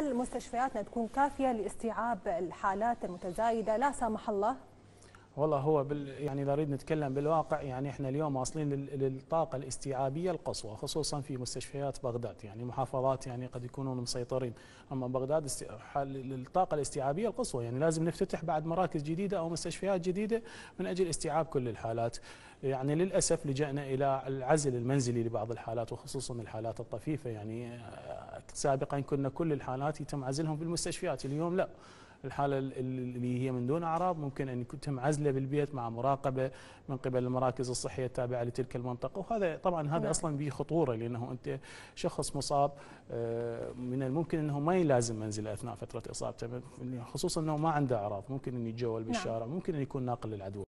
هل مستشفياتنا تكون كافيه لاستيعاب الحالات المتزايده لا سمح الله؟ والله هو بال يعني اذا نريد نتكلم بالواقع يعني احنا اليوم واصلين للطاقه الاستيعابيه القصوى خصوصا في مستشفيات بغداد يعني محافظات يعني قد يكونون مسيطرين اما بغداد حال... الطاقه الاستيعابيه القصوى يعني لازم نفتتح بعد مراكز جديده او مستشفيات جديده من اجل استيعاب كل الحالات يعني للاسف لجانا الى العزل المنزلي لبعض الحالات وخصوصا الحالات الطفيفه يعني سابقا كنا كل الحالات يتم عزلهم في المستشفيات اليوم لا الحاله اللي هي من دون اعراض ممكن ان يتم عزله بالبيت مع مراقبه من قبل المراكز الصحيه التابعه لتلك المنطقه وهذا طبعا هذا نعم. اصلا به خطوره لانه انت شخص مصاب آه، من الممكن انه ما يلازم منزله اثناء فتره اصابته خصوصا انه ما عنده اعراض ممكن انه يتجول نعم. بالشارع ممكن انه يكون ناقل للعدوى